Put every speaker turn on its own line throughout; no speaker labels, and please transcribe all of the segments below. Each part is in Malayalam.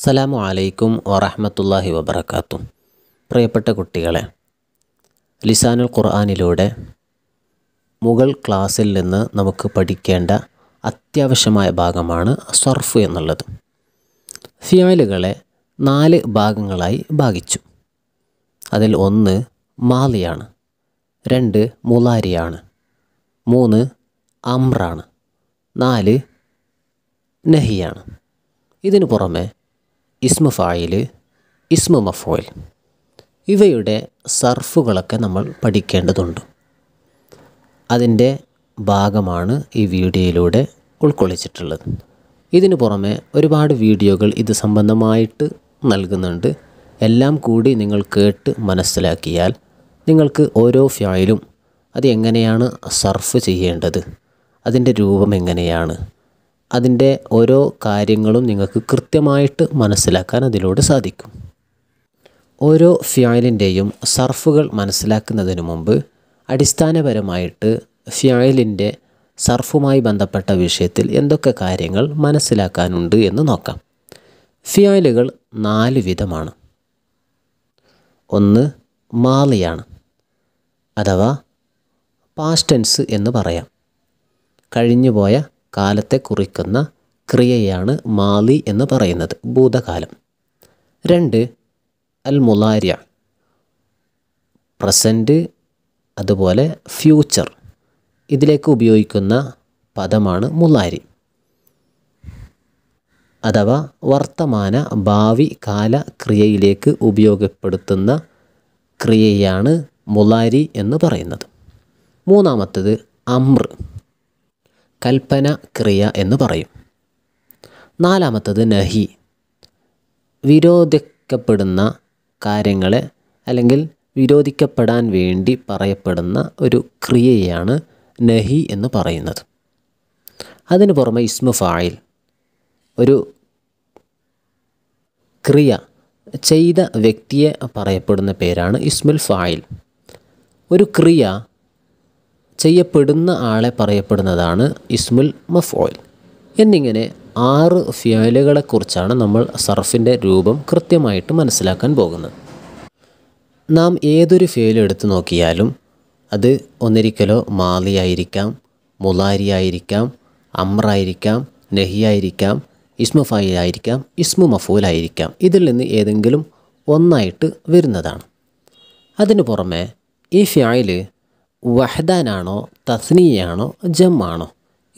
അസ്സലാമു അലൈക്കും വറഹമത്തല്ലാഹി വബർക്കാത്തു പ്രിയപ്പെട്ട കുട്ടികളെ ലിസാനുൽ ഖുർആാനിലൂടെ മുഗൾ ക്ലാസ്സിൽ നിന്ന് നമുക്ക് പഠിക്കേണ്ട അത്യാവശ്യമായ ഭാഗമാണ് സർഫ് എന്നുള്ളത് ഫിയാലുകളെ നാല് ഭാഗങ്ങളായി ഭാഗിച്ചു അതിൽ ഒന്ന് മാലിയാണ് രണ്ട് മുലാരിയാണ് മൂന്ന് അമ്രാണ് നാല് നഹിയാണ് ഇതിനു പുറമെ ഇസ്മ ഫായിൽ ഇസ്മ മഫോയിൽ ഇവയുടെ സർഫുകളൊക്കെ നമ്മൾ പഠിക്കേണ്ടതുണ്ട് അതിൻ്റെ ഭാഗമാണ് ഈ വീഡിയോയിലൂടെ ഉൾക്കൊള്ളിച്ചിട്ടുള്ളത് ഇതിനു പുറമെ ഒരുപാട് വീഡിയോകൾ ഇത് സംബന്ധമായിട്ട് നൽകുന്നുണ്ട് എല്ലാം കൂടി നിങ്ങൾ കേട്ട് മനസ്സിലാക്കിയാൽ നിങ്ങൾക്ക് ഓരോ ഫ്യായിലും അത് എങ്ങനെയാണ് സർഫ് ചെയ്യേണ്ടത് അതിൻ്റെ രൂപം എങ്ങനെയാണ് അതിൻ്റെ ഓരോ കാര്യങ്ങളും നിങ്ങൾക്ക് കൃത്യമായിട്ട് മനസ്സിലാക്കാൻ അതിലൂടെ സാധിക്കും ഓരോ ഫ്യായലിൻ്റെയും സർഫുകൾ മനസ്സിലാക്കുന്നതിന് മുമ്പ് അടിസ്ഥാനപരമായിട്ട് ഫ്യായലിൻ്റെ സർഫുമായി ബന്ധപ്പെട്ട വിഷയത്തിൽ എന്തൊക്കെ കാര്യങ്ങൾ മനസ്സിലാക്കാനുണ്ട് എന്ന് നോക്കാം ഫ്യായലുകൾ നാല് വിധമാണ് ഒന്ന് മാളിയാണ് അഥവാ പാസ്റ്റൻസ് എന്ന് പറയാം കഴിഞ്ഞുപോയ കാലത്തെ കുറിക്കുന്ന ക്രിയയാണ് മാലി എന്ന് പറയുന്നത് ഭൂതകാലം രണ്ട് അൽ മുലാര്യ പ്രസൻറ്റ് അതുപോലെ ഫ്യൂച്ചർ ഇതിലേക്ക് ഉപയോഗിക്കുന്ന പദമാണ് മുലാരി അഥവാ വർത്തമാന ഭാവി കാല ക്രിയയിലേക്ക് ഉപയോഗപ്പെടുത്തുന്ന ക്രിയയാണ് മുലാരി എന്ന് പറയുന്നത് മൂന്നാമത്തത് അമ്ര കൽപ്പന ക്രിയ എന്ന് പറയും നാലാമത്തത് നഹി വിരോധിക്കപ്പെടുന്ന കാര്യങ്ങളെ അല്ലെങ്കിൽ വിരോധിക്കപ്പെടാൻ വേണ്ടി പറയപ്പെടുന്ന ഒരു ക്രിയയാണ് നഹി എന്ന് പറയുന്നത് അതിനു പുറമെ ഇസ്മു ഫായിൽ ഒരു ക്രിയ ചെയ്ത വ്യക്തിയെ പറയപ്പെടുന്ന പേരാണ് ഇസ്മുൽ ഫായിൽ ഒരു ക്രിയ ചെയ്യപ്പെടുന്ന ആളെ പറയപ്പെടുന്നതാണ് ഇസ്മുൽ മഫോയിൽ എന്നിങ്ങനെ ആറ് ഫിയലുകളെക്കുറിച്ചാണ് നമ്മൾ സർഫിൻ്റെ രൂപം കൃത്യമായിട്ട് മനസ്സിലാക്കാൻ പോകുന്നത് നാം ഏതൊരു ഫിയൽ എടുത്തു നോക്കിയാലും അത് ഒന്നിരിക്കലോ മാലിയായിരിക്കാം മുലാരിയായിരിക്കാം അമ്രായിരിക്കാം നഹിയായിരിക്കാം ആയിരിക്കാം ഇസ്മു മഫൂലായിരിക്കാം ഇതിൽ നിന്ന് ഏതെങ്കിലും ഒന്നായിട്ട് വരുന്നതാണ് അതിനു പുറമെ ഈ ഫിയായിൽ വഹ്ദാനാണോ തസ്നിയാണോ ജമ്മാണോ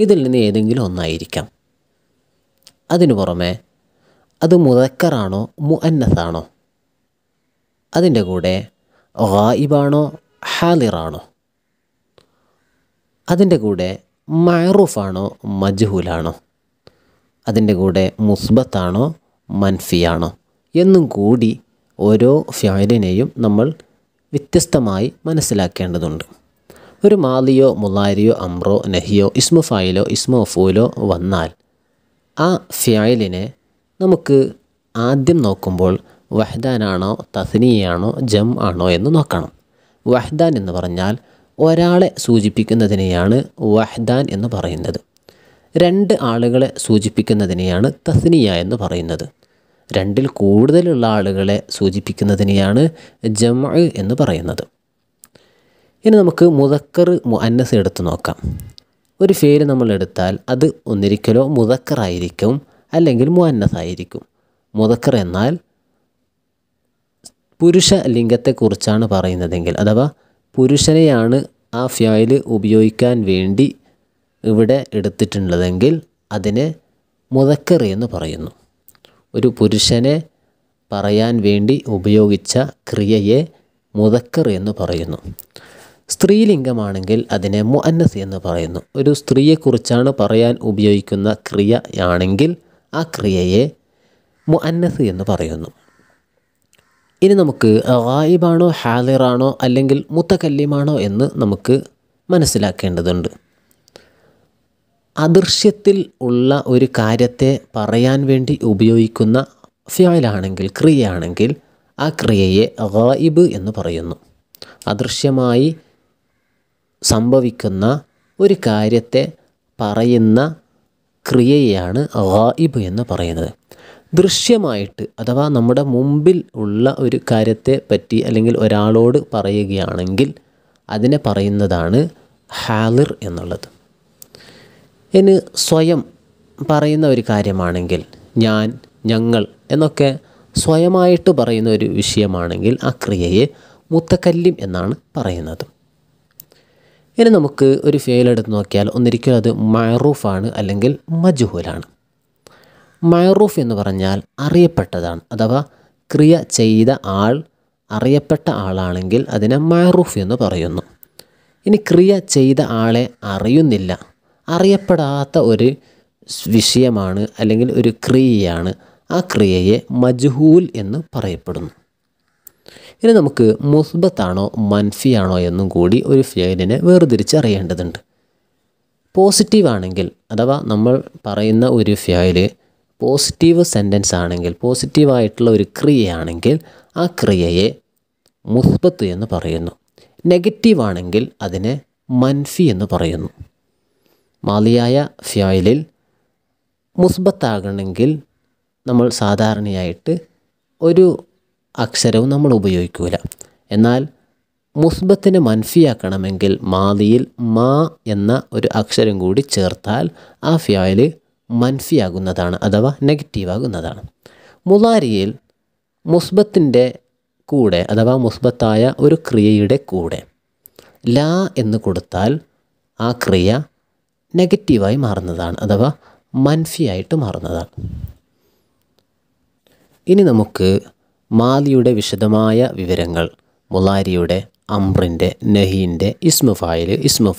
ഇതിൽ നിന്ന് ഏതെങ്കിലും ഒന്നായിരിക്കാം അതിനു പുറമെ അത് മുതക്കറാണോ മുഅന്നസാണോ അതിൻ്റെ കൂടെ ഗായിബാണോ ഹാലിറാണോ അതിൻ്റെ കൂടെ മാറൂഫാണോ മജ്ഹൂലാണോ അതിൻ്റെ കൂടെ മുസ്ബത്താണോ മൻഫിയാണോ എന്നും കൂടി ഓരോ ഫ്യാലിനെയും നമ്മൾ വ്യത്യസ്തമായി മനസ്സിലാക്കേണ്ടതുണ്ട് ഒരു മാലിയോ മുലാരിയോ അമ്രോ നഹിയോ ഇസ്മു ഫായിലോ ഇസ്മു ഫൂലോ വന്നാൽ ആ ഫിയായിലിനെ നമുക്ക് ആദ്യം നോക്കുമ്പോൾ വഹ്ദാനാണോ തസ്നിയാണോ ജം ആണോ എന്ന് നോക്കണം വഹ്ദാൻ എന്ന് പറഞ്ഞാൽ ഒരാളെ സൂചിപ്പിക്കുന്നതിനെയാണ് വഹ്ദാൻ എന്ന് പറയുന്നത് രണ്ട് ആളുകളെ സൂചിപ്പിക്കുന്നതിനെയാണ് തസ്നിയ എന്ന് പറയുന്നത് രണ്ടിൽ കൂടുതലുള്ള ആളുകളെ സൂചിപ്പിക്കുന്നതിനെയാണ് ജം എന്ന് പറയുന്നത് ഇനി നമുക്ക് മുതക്കർ മുഅന്നസ് എടുത്ത് നോക്കാം ഒരു ഫേല് നമ്മൾ എടുത്താൽ അത് ഒന്നിരിക്കലോ മുതക്കറായിരിക്കും അല്ലെങ്കിൽ മുഅന്നസായിരിക്കും മുതക്കർ എന്നാൽ പുരുഷ ലിംഗത്തെക്കുറിച്ചാണ് പറയുന്നതെങ്കിൽ അഥവാ പുരുഷനെയാണ് ആ ഫയൽ ഉപയോഗിക്കാൻ വേണ്ടി ഇവിടെ എടുത്തിട്ടുള്ളതെങ്കിൽ അതിനെ മുതക്കർ എന്ന് പറയുന്നു ഒരു പുരുഷനെ പറയാൻ വേണ്ടി ഉപയോഗിച്ച ക്രിയയെ മുതക്കർ എന്ന് പറയുന്നു സ്ത്രീലിംഗമാണെങ്കിൽ അതിനെ മുഅന്നസ് എന്ന് പറയുന്നു ഒരു സ്ത്രീയെക്കുറിച്ചാണ് പറയാൻ ഉപയോഗിക്കുന്ന ക്രിയയാണെങ്കിൽ ആ ക്രിയയെ മുഅന്നസ് എന്ന് പറയുന്നു ഇനി നമുക്ക് ഗായിബാണോ ഹാലിറാണോ അല്ലെങ്കിൽ മുത്തക്കല്ലിമാണോ എന്ന് നമുക്ക് മനസ്സിലാക്കേണ്ടതുണ്ട് അദൃശ്യത്തിൽ ഉള്ള ഒരു കാര്യത്തെ പറയാൻ വേണ്ടി ഉപയോഗിക്കുന്ന ഫിയാലാണെങ്കിൽ ക്രിയയാണെങ്കിൽ ആ ക്രിയയെ ഗായിബ് എന്ന് പറയുന്നു അദൃശ്യമായി സംഭവിക്കുന്ന ഒരു കാര്യത്തെ പറയുന്ന ക്രിയയാണ് ഗായിബ് എന്ന് പറയുന്നത് ദൃശ്യമായിട്ട് അഥവാ നമ്മുടെ മുമ്പിൽ ഉള്ള ഒരു കാര്യത്തെ പറ്റി അല്ലെങ്കിൽ ഒരാളോട് പറയുകയാണെങ്കിൽ അതിനെ പറയുന്നതാണ് ഹാലിർ എന്നുള്ളത് ഇന്ന് സ്വയം പറയുന്ന ഒരു കാര്യമാണെങ്കിൽ ഞാൻ ഞങ്ങൾ എന്നൊക്കെ സ്വയമായിട്ട് പറയുന്ന ഒരു വിഷയമാണെങ്കിൽ ആ ക്രിയയെ മുത്തക്കല്ലിം എന്നാണ് പറയുന്നത് ഇനി നമുക്ക് ഒരു ഫേൽ എടുത്ത് നോക്കിയാൽ ഒന്നിരിക്കലും അത് മൈറൂഫാണ് അല്ലെങ്കിൽ മജുഹൂലാണ് മൈറൂഫ് എന്ന് പറഞ്ഞാൽ അറിയപ്പെട്ടതാണ് അഥവാ ക്രിയ ചെയ്ത ആൾ അറിയപ്പെട്ട ആളാണെങ്കിൽ അതിനെ മൈറൂഫ് എന്ന് പറയുന്നു ഇനി ക്രിയ ചെയ്ത ആളെ അറിയുന്നില്ല അറിയപ്പെടാത്ത ഒരു വിഷയമാണ് അല്ലെങ്കിൽ ഒരു ക്രിയയാണ് ആ ക്രിയയെ മജ്ഹൂൽ എന്ന് പറയപ്പെടുന്നു ഇനി നമുക്ക് മുസ്ബത്താണോ മൻഫിയാണോ എന്നും കൂടി ഒരു ഫെയിലിനെ വേർതിരിച്ചറിയേണ്ടതുണ്ട് പോസിറ്റീവ് ആണെങ്കിൽ അഥവാ നമ്മൾ പറയുന്ന ഒരു ഫെയില് പോസിറ്റീവ് സെൻറ്റൻസ് ആണെങ്കിൽ പോസിറ്റീവായിട്ടുള്ള ഒരു ക്രിയയാണെങ്കിൽ ആ ക്രിയയെ മുസ്ബത്ത് എന്ന് പറയുന്നു നെഗറ്റീവ് ആണെങ്കിൽ അതിനെ മൻഫി എന്ന് പറയുന്നു മാലിയായ ഫ്യോയിലിൽ മുസ്ബത്താകണമെങ്കിൽ നമ്മൾ സാധാരണയായിട്ട് ഒരു അക്ഷരവും നമ്മൾ ഉപയോഗിക്കൂല എന്നാൽ മുസ്ബത്തിനെ മൻഫിയാക്കണമെങ്കിൽ മാതിയിൽ മാ എന്ന ഒരു അക്ഷരം കൂടി ചേർത്താൽ ആ ഫിയായിൽ മൻഫിയാകുന്നതാണ് അഥവാ നെഗറ്റീവാകുന്നതാണ് മുലാരിയിൽ മുസ്ബത്തിൻ്റെ കൂടെ അഥവാ മുസ്ബത്തായ ഒരു ക്രിയയുടെ കൂടെ ലാ എന്ന് കൊടുത്താൽ ആ ക്രിയ നെഗറ്റീവായി മാറുന്നതാണ് അഥവാ മൻഫിയായിട്ട് മാറുന്നതാണ് ഇനി നമുക്ക് മാലിയുടെ വിശദമായ വിവരങ്ങൾ മുലാരിയുടെ അമ്രിൻ്റെ നഹീൻ്റെ ഇസ്മു ഫായിൽ ഇസ്മു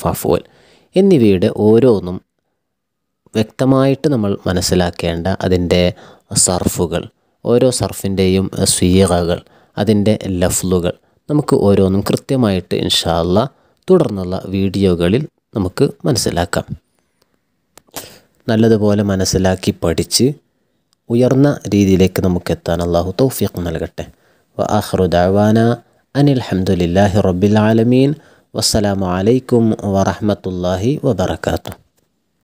എന്നിവയുടെ ഓരോന്നും വ്യക്തമായിട്ട് നമ്മൾ മനസ്സിലാക്കേണ്ട അതിൻ്റെ സർഫുകൾ ഓരോ സർഫിൻ്റെയും സ്വീകകൾ അതിൻ്റെ ലഫ്ലുകൾ നമുക്ക് ഓരോന്നും കൃത്യമായിട്ട് ഇൻഷാല്ല തുടർന്നുള്ള വീഡിയോകളിൽ നമുക്ക് മനസ്സിലാക്കാം നല്ലതുപോലെ മനസ്സിലാക്കി പഠിച്ച് ويرنا ريدي لك نمكتان الله توفيقنا لغته وآخر دعوانا أن الحمد لله رب العالمين والسلام عليكم ورحمة الله وبركاته